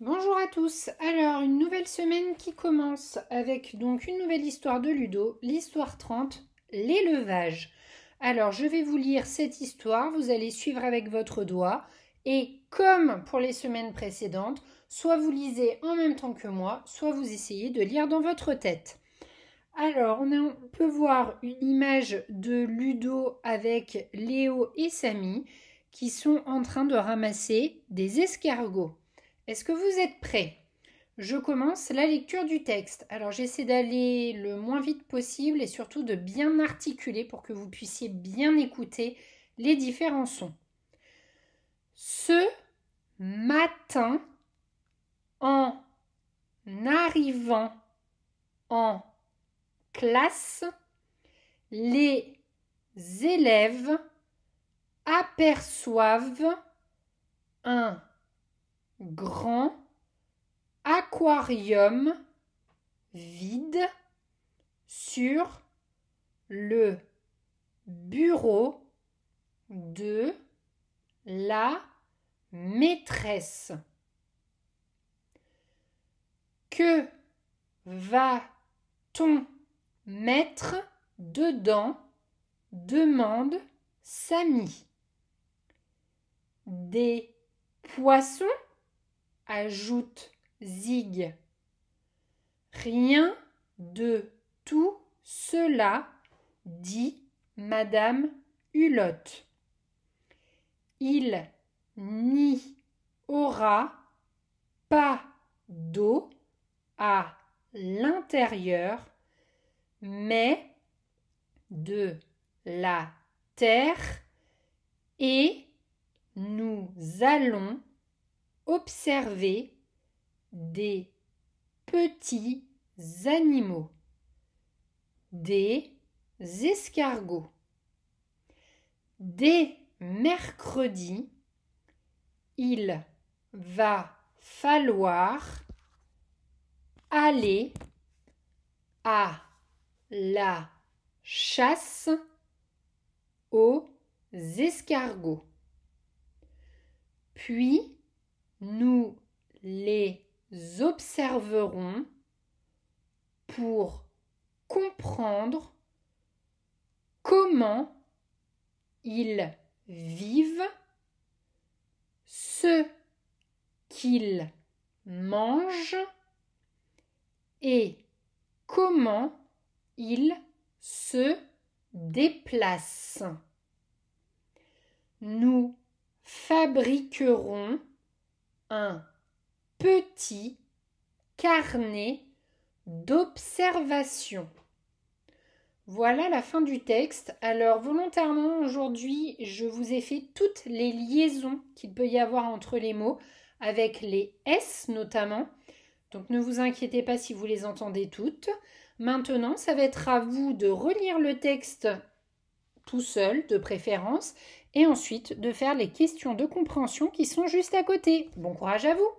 Bonjour à tous. Alors, une nouvelle semaine qui commence avec donc une nouvelle histoire de Ludo, l'histoire 30, l'élevage. Alors, je vais vous lire cette histoire, vous allez suivre avec votre doigt et comme pour les semaines précédentes, soit vous lisez en même temps que moi, soit vous essayez de lire dans votre tête. Alors, on, peut voir une image de Ludo avec Léo et Samy qui sont en train de ramasser des escargots. Est-ce que vous êtes prêts Je commence la lecture du texte. Alors j'essaie d'aller le moins vite possible et surtout de bien articuler pour que vous puissiez bien écouter les différents sons. Ce matin, en arrivant en classe, les élèves aperçoivent un grand aquarium vide sur le bureau de la maîtresse. Que va-t-on mettre dedans demande Samy. Des poissons ajoute zig. Rien de tout cela, dit Madame Hulotte. Il n'y aura pas d'eau à l'intérieur, mais de la terre et nous allons observer des petits animaux, des escargots. Dès mercredi, il va falloir aller à la chasse aux escargots. Puis nous les observerons pour comprendre comment ils vivent, ce qu'ils mangent et comment ils se déplacent. Nous fabriquerons petit carnet d'observation. Voilà la fin du texte. Alors volontairement aujourd'hui, je vous ai fait toutes les liaisons qu'il peut y avoir entre les mots, avec les S notamment. Donc ne vous inquiétez pas si vous les entendez toutes. Maintenant, ça va être à vous de relire le texte tout seul de préférence, et ensuite de faire les questions de compréhension qui sont juste à côté. Bon courage à vous